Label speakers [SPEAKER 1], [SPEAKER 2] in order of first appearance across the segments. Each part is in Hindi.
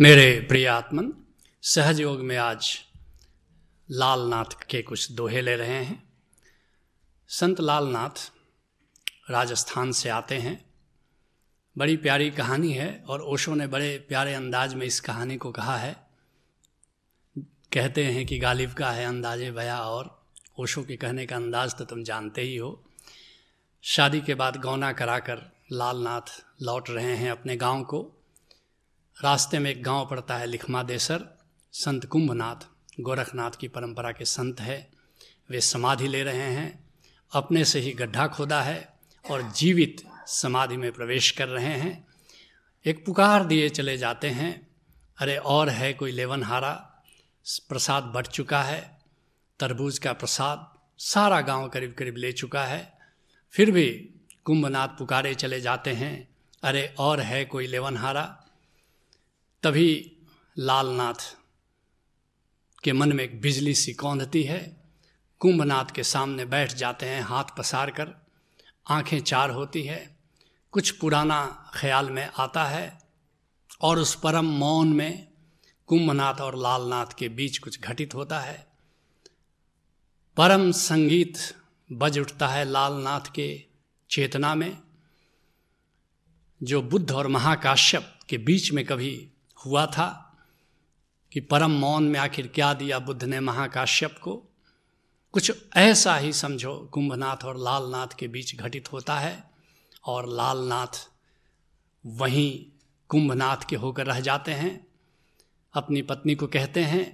[SPEAKER 1] मेरे प्रिय आत्मन सहजयोग में आज लालनाथ के कुछ दोहे ले रहे हैं संत लालनाथ राजस्थान से आते हैं बड़ी प्यारी कहानी है और ओशो ने बड़े प्यारे अंदाज में इस कहानी को कहा है कहते हैं कि गालिब का है अंदाजे भया और ओशो के कहने का अंदाज तो तुम जानते ही हो शादी के बाद गौना कराकर लालनाथ लौट रहे हैं अपने गांव को रास्ते में एक गांव पड़ता है लिखमा देसर संत कुंभनाथ गोरखनाथ की परंपरा के संत है वे समाधि ले रहे हैं अपने से ही गड्ढा खोदा है और जीवित समाधि में प्रवेश कर रहे हैं एक पुकार दिए चले जाते हैं अरे और है कोई लेवन हारा प्रसाद बढ़ चुका है तरबूज का प्रसाद सारा गांव करीब करीब ले चुका है फिर भी कुंभनाथ पुकारे चले जाते हैं अरे और है कोई लेवनहारा तभी लालनाथ के मन में एक बिजली सी कौंधती है कुंभनाथ के सामने बैठ जाते हैं हाथ पसार कर आंखें चार होती है कुछ पुराना ख्याल में आता है और उस परम मौन में कुंभनाथ और लालनाथ के बीच कुछ घटित होता है परम संगीत बज उठता है लालनाथ के चेतना में जो बुद्ध और महाकाश्यप के बीच में कभी हुआ था कि परम मौन में आखिर क्या दिया बुद्ध ने महाकाश्यप को कुछ ऐसा ही समझो कुंभनाथ और लालनाथ के बीच घटित होता है और लालनाथ वहीं कुंभनाथ के होकर रह जाते हैं अपनी पत्नी को कहते हैं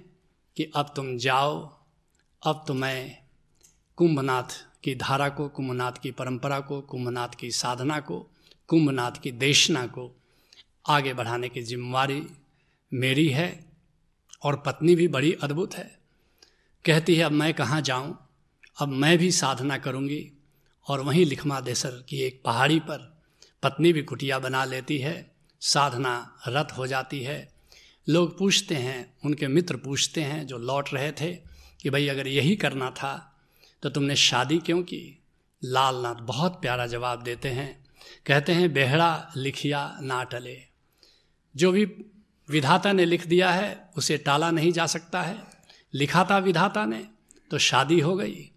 [SPEAKER 1] कि अब तुम जाओ अब तो मैं कुंभनाथ की धारा को कुंभनाथ की परंपरा को कुंभनाथ की साधना को कुंभनाथ की देशना को आगे बढ़ाने की जिम्मेवारी मेरी है और पत्नी भी बड़ी अद्भुत है कहती है अब मैं कहाँ जाऊँ अब मैं भी साधना करूँगी और वहीं लिखमा देसर की एक पहाड़ी पर पत्नी भी कुटिया बना लेती है साधना रत हो जाती है लोग पूछते हैं उनके मित्र पूछते हैं जो लौट रहे थे कि भाई अगर यही करना था तो तुमने शादी क्यों की लालनाथ बहुत प्यारा जवाब देते हैं कहते हैं बेहड़ा लिखिया ना टले जो भी विधाता ने लिख दिया है उसे टाला नहीं जा सकता है लिखा था विधाता ने तो शादी हो गई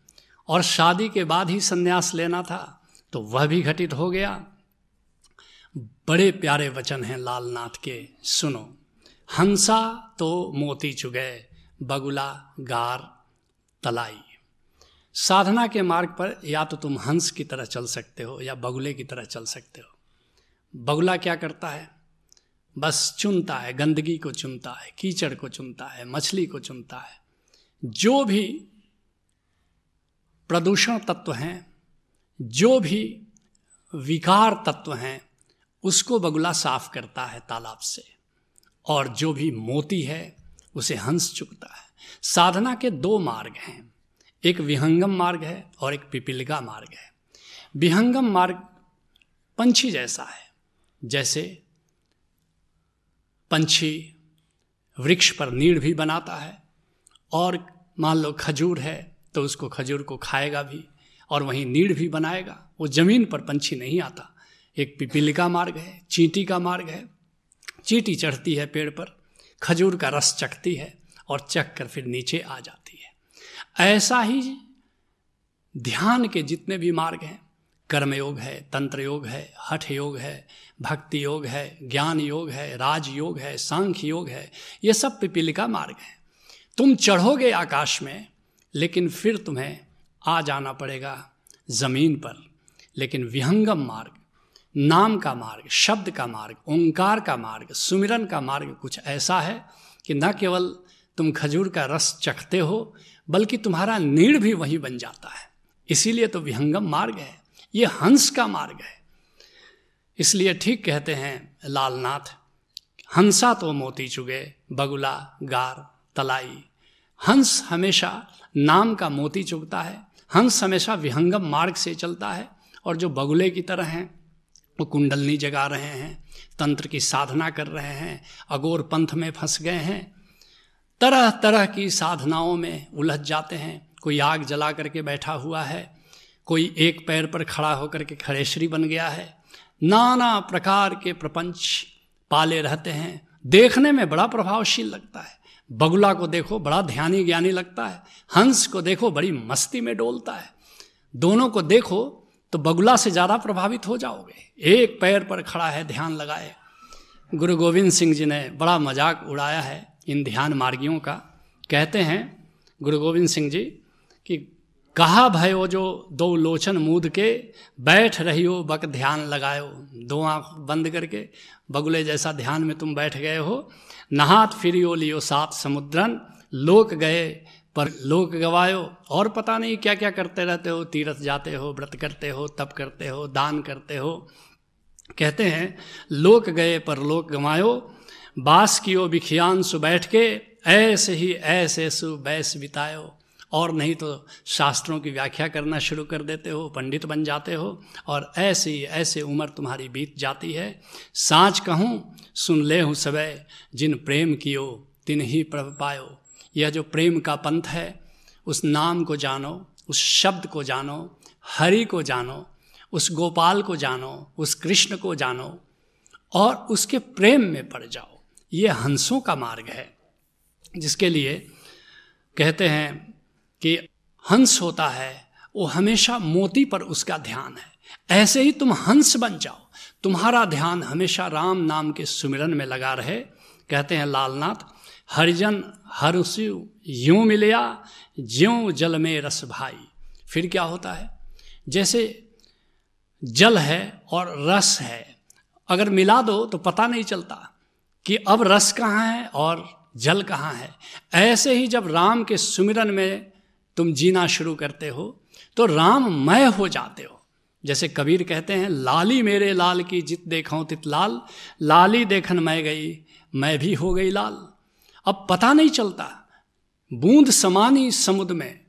[SPEAKER 1] और शादी के बाद ही संन्यास लेना था तो वह भी घटित हो गया बड़े प्यारे वचन हैं लालनाथ के सुनो हंसा तो मोती चुगै बगुला गार तलाई साधना के मार्ग पर या तो तुम हंस की तरह चल सकते हो या बगुले की तरह चल सकते हो बगुला क्या करता है बस चुनता है गंदगी को चुनता है कीचड़ को चुनता है मछली को चुनता है जो भी प्रदूषण तत्व हैं जो भी विकार तत्व हैं उसको बगुला साफ करता है तालाब से और जो भी मोती है उसे हंस चुकता है साधना के दो मार्ग हैं एक विहंगम मार्ग है और एक पिपिलगा मार्ग है विहंगम मार्ग पंछी जैसा है जैसे पंछी वृक्ष पर नीड़ भी बनाता है और मान लो खजूर है तो उसको खजूर को खाएगा भी और वहीं नीड़ भी बनाएगा वो जमीन पर पंछी नहीं आता एक पिपिलिका मार्ग है चींटी का मार्ग है चीटी चढ़ती है पेड़ पर खजूर का रस चखती है और चख कर फिर नीचे आ जाती है ऐसा ही ध्यान के जितने भी मार्ग हैं कर्मयोग है तंत्र योग है हठ योग है भक्ति योग है ज्ञान योग है राज योग है सांख्य योग है ये सब पिपिलिका मार्ग है तुम चढ़ोगे आकाश में लेकिन फिर तुम्हें आ जाना पड़ेगा ज़मीन पर लेकिन विहंगम मार्ग नाम का मार्ग शब्द का मार्ग ओंकार का मार्ग सुमिरन का मार्ग कुछ ऐसा है कि न केवल तुम खजूर का रस चखते हो बल्कि तुम्हारा नीड़ भी वहीं बन जाता है इसीलिए तो विहंगम मार्ग है ये हंस का मार्ग है इसलिए ठीक कहते हैं लालनाथ हंसा तो मोती चुगे बगुला गार तलाई हंस हमेशा नाम का मोती चुगता है हंस हमेशा विहंगम मार्ग से चलता है और जो बगुले की तरह हैं वो कुंडलनी जगा रहे हैं तंत्र की साधना कर रहे हैं अगोर पंथ में फंस गए हैं तरह तरह की साधनाओं में उलझ जाते हैं कोई आग जला करके बैठा हुआ है कोई एक पैर पर खड़ा होकर के खड़ेश्री बन गया है नाना प्रकार के प्रपंच पाले रहते हैं देखने में बड़ा प्रभावशील लगता है बगुला को देखो बड़ा ध्यानी ज्ञानी लगता है हंस को देखो बड़ी मस्ती में डोलता है दोनों को देखो तो बगुला से ज़्यादा प्रभावित हो जाओगे एक पैर पर खड़ा है ध्यान लगाए गुरु गोविंद सिंह जी ने बड़ा मजाक उड़ाया है इन ध्यान मार्गियों का कहते हैं गुरु गोविंद सिंह जी कि कहा भयो जो दो लोचन मूद के बैठ रही हो बक ध्यान लगायो दो आँख बंद करके बगुले जैसा ध्यान में तुम बैठ गए हो नहात फिरियो लियो सात समुद्रन लोक गए पर लोक गवायो और पता नहीं क्या क्या करते रहते हो तीर्थ जाते हो व्रत करते हो तप करते हो दान करते हो कहते हैं लोक गए पर लोक गवायो बास की ओ बिखियान सु बैठ के ऐसे ही ऐसे सु बैस बितायो और नहीं तो शास्त्रों की व्याख्या करना शुरू कर देते हो पंडित बन जाते हो और ऐसी ऐसे उम्र तुम्हारी बीत जाती है साँच कहूँ सुन ले हूँ सबे जिन प्रेम कियो तिन ही प्रभ पायो यह जो प्रेम का पंथ है उस नाम को जानो उस शब्द को जानो हरि को जानो उस गोपाल को जानो उस कृष्ण को जानो और उसके प्रेम में पड़ जाओ ये हंसों का मार्ग है जिसके लिए कहते हैं कि हंस होता है वो हमेशा मोती पर उसका ध्यान है ऐसे ही तुम हंस बन जाओ तुम्हारा ध्यान हमेशा राम नाम के सुमिरन में लगा रहे कहते हैं लालनाथ हरिजन उसी यूं मिलया ज्यों जल में रस भाई फिर क्या होता है जैसे जल है और रस है अगर मिला दो तो पता नहीं चलता कि अब रस कहाँ है और जल कहाँ है ऐसे ही जब राम के सुमिरन में तुम जीना शुरू करते हो तो राम मैं हो जाते हो जैसे कबीर कहते हैं लाली मेरे लाल की जित देखूँ तित लाल लाली देखन मैं गई मैं भी हो गई लाल अब पता नहीं चलता बूंद समानी समुद्र में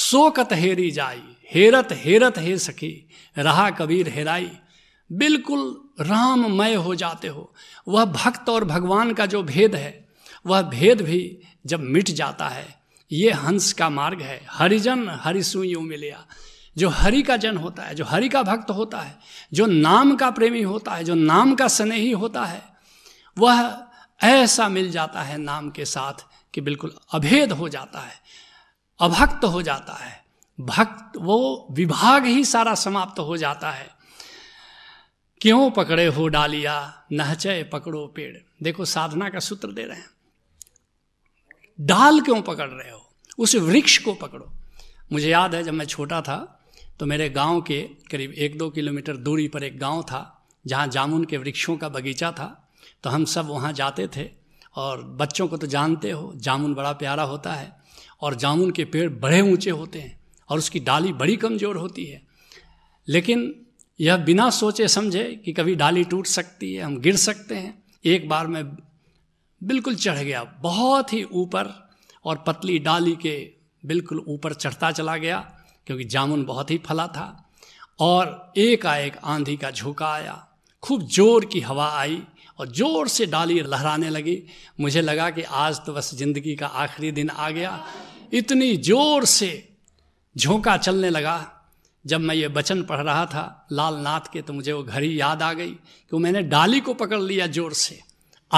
[SPEAKER 1] सोकत हेरी जाई हेरत हेरत हे सखी रहा कबीर हेराई बिल्कुल राममय हो जाते हो वह भक्त और भगवान का जो भेद है वह भेद भी जब मिट जाता है ये हंस का मार्ग है हरिजन हरिसुईयों मिलिया जो हरि का जन होता है जो हरि का भक्त होता है जो नाम का प्रेमी होता है जो नाम का स्नेही होता है वह ऐसा मिल जाता है नाम के साथ कि बिल्कुल अभेद हो जाता है अभक्त हो जाता है भक्त वो विभाग ही सारा समाप्त हो जाता है क्यों पकड़े हो डालिया नहचे पकड़ो पेड़ देखो साधना का सूत्र दे रहे हैं डाल क्यों पकड़ रहे हो उस वृक्ष को पकड़ो मुझे याद है जब मैं छोटा था तो मेरे गांव के करीब एक दो किलोमीटर दूरी पर एक गांव था जहां जामुन के वृक्षों का बगीचा था तो हम सब वहाँ जाते थे और बच्चों को तो जानते हो जामुन बड़ा प्यारा होता है और जामुन के पेड़ बड़े ऊंचे होते हैं और उसकी डाली बड़ी कमज़ोर होती है लेकिन यह बिना सोचे समझे कि कभी डाली टूट सकती है हम गिर सकते हैं एक बार मैं बिल्कुल चढ़ गया बहुत ही ऊपर और पतली डाली के बिल्कुल ऊपर चढ़ता चला गया क्योंकि जामुन बहुत ही फला था और एक आएक आंधी का झोंका आया खूब जोर की हवा आई और ज़ोर से डाली लहराने लगी मुझे लगा कि आज तो बस जिंदगी का आखिरी दिन आ गया इतनी ज़ोर से झोंका चलने लगा जब मैं ये वचन पढ़ रहा था लाल नाथ के तो मुझे वो घड़ी याद आ गई कि मैंने डाली को पकड़ लिया ज़ोर से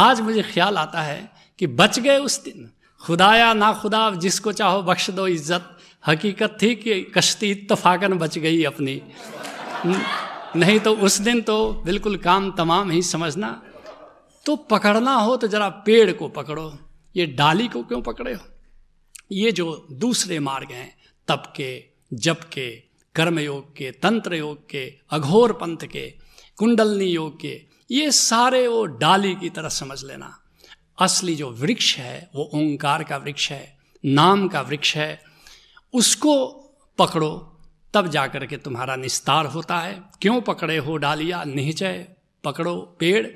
[SPEAKER 1] आज मुझे ख्याल आता है कि बच गए उस दिन खुदाया ना खुदा जिसको चाहो बख्श दो इज्जत हकीकत थी कि कश्ती इतफाकन बच गई अपनी नहीं तो उस दिन तो बिल्कुल काम तमाम ही समझना तो पकड़ना हो तो जरा पेड़ को पकड़ो ये डाली को क्यों पकड़े हो ये जो दूसरे मार्ग हैं तप के जप के कर्मयोग के तंत्र योग के अघोर पंथ के कुंडलनी योग के ये सारे वो डाली की तरह समझ लेना असली जो वृक्ष है वो ओंकार का वृक्ष है नाम का वृक्ष है उसको पकड़ो तब जाकर के तुम्हारा निस्तार होता है क्यों पकड़े हो डालिया निहचय पकड़ो पेड़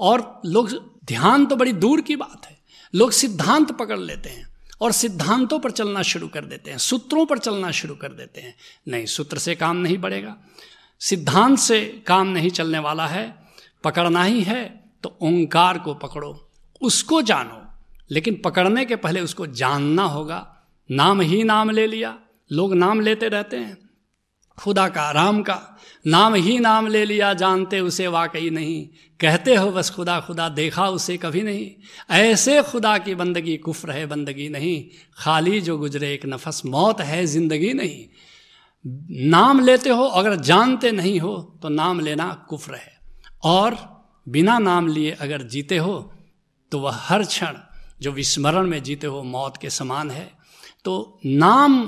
[SPEAKER 1] और लोग ध्यान तो बड़ी दूर की बात है लोग सिद्धांत पकड़ लेते हैं और सिद्धांतों पर चलना शुरू कर देते हैं सूत्रों पर चलना शुरू कर देते हैं नहीं सूत्र से काम नहीं बढ़ेगा सिद्धांत से काम नहीं चलने वाला है पकड़ना ही है तो ओंकार को पकड़ो उसको जानो लेकिन पकड़ने के पहले उसको जानना होगा नाम ही नाम ले लिया लोग नाम लेते रहते हैं खुदा का राम का नाम ही नाम ले लिया जानते उसे वाकई नहीं कहते हो बस खुदा खुदा देखा उसे कभी नहीं ऐसे खुदा की बंदगी कुफ्र है बंदगी नहीं खाली जो गुजरे एक नफस मौत है ज़िंदगी नहीं नाम लेते हो अगर जानते नहीं हो तो नाम लेना कुफ्र है और बिना नाम लिए अगर जीते हो तो वह हर क्षण जो विस्मरण में जीते हो मौत के समान है तो नाम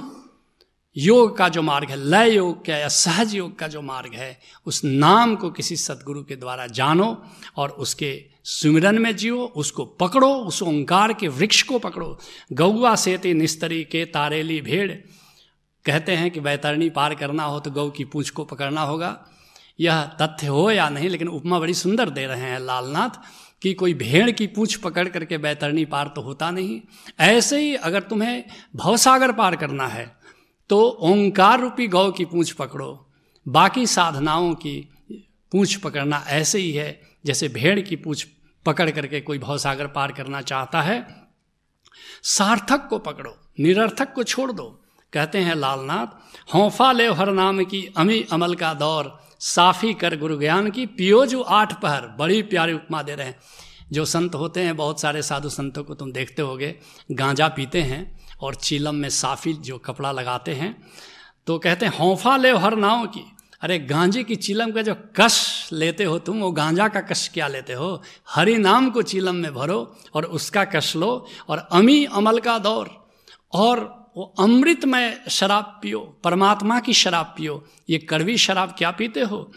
[SPEAKER 1] योग का जो मार्ग है लय योग का या सहज योग का जो मार्ग है उस नाम को किसी सदगुरु के द्वारा जानो और उसके सुमिरन में जियो उसको पकड़ो उस ओंकार के वृक्ष को पकड़ो गौआ सेती निस्तरी के तारेली भेड़ कहते हैं कि वैतरणी पार करना हो तो गौ की पूछ को पकड़ना होगा यह तथ्य हो या नहीं लेकिन उपमा बड़ी सुंदर दे रहे हैं लालनाथ कि कोई भेड़ की पूछ पकड़ करके बैतरणी पार तो होता नहीं ऐसे ही अगर तुम्हें भवसागर पार करना है तो ओंकार रूपी गौ की पूंछ पकड़ो बाकी साधनाओं की पूंछ पकड़ना ऐसे ही है जैसे भेड़ की पूंछ पकड़ करके कोई भवसागर पार करना चाहता है सार्थक को पकड़ो निरर्थक को छोड़ दो कहते हैं लालनाथ हौफा ले हर नाम की अमी अमल का दौर साफी कर गुरु ज्ञान की पियो जो आठ पहर बड़ी प्यारी उपमा दे रहे हैं जो संत होते हैं बहुत सारे साधु संतों को तुम देखते होगे गांजा पीते हैं और चीलम में साफिल जो कपड़ा लगाते हैं तो कहते हैं हौफा ले हर नाव की अरे गांजे की चिलम का जो कश लेते हो तुम वो गांजा का कश क्या लेते हो हरि नाम को चीलम में भरो और उसका कश लो और अमी अमल का दौर और वो अमृतमय शराब पियो परमात्मा की शराब पियो ये कड़वी शराब क्या पीते हो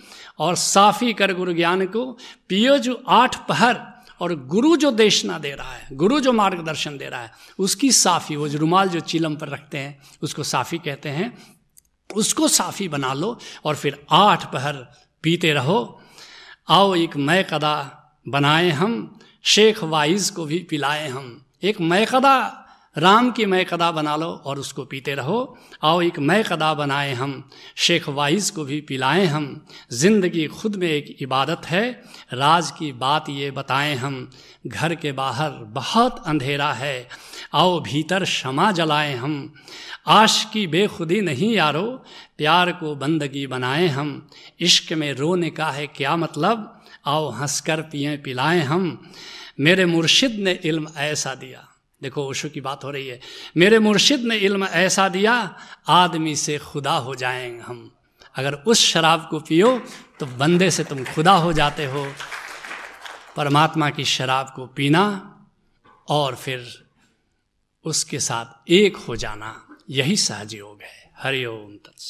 [SPEAKER 1] और साफी कर गुरु ज्ञान को पियो जो आठ पहर और गुरु जो देशना दे रहा है गुरु जो मार्गदर्शन दे रहा है उसकी साफ़ी वो जो रुमाल जो चिलम पर रखते हैं उसको साफ़ी कहते हैं उसको साफ़ी बना लो और फिर आठ पहर पीते रहो आओ एक मैकदा बनाए हम शेख वाइज को भी पिलाए हम एक मैकदा राम की मैं कदा बना लो और उसको पीते रहो आओ एक मैं कदा बनाए हम शेख वाहिस को भी पिलाएं हम जिंदगी खुद में एक इबादत है राज की बात ये बताएं हम घर के बाहर बहुत अंधेरा है आओ भीतर क्षमा जलाएं हम आश की बेखुदी नहीं यारो प्यार को बंदगी बनाए हम इश्क में रोने का है क्या मतलब आओ हंसकर पिए पिलाएं हम मेरे मुर्शिद ने इल्म ऐसा दिया देखो ओशो की बात हो रही है मेरे मुर्शिद ने इल्म ऐसा दिया आदमी से खुदा हो जाएंगे हम अगर उस शराब को पियो तो बंदे से तुम खुदा हो जाते हो परमात्मा की शराब को पीना और फिर उसके साथ एक हो जाना यही सहज योग है हरिओम तत्स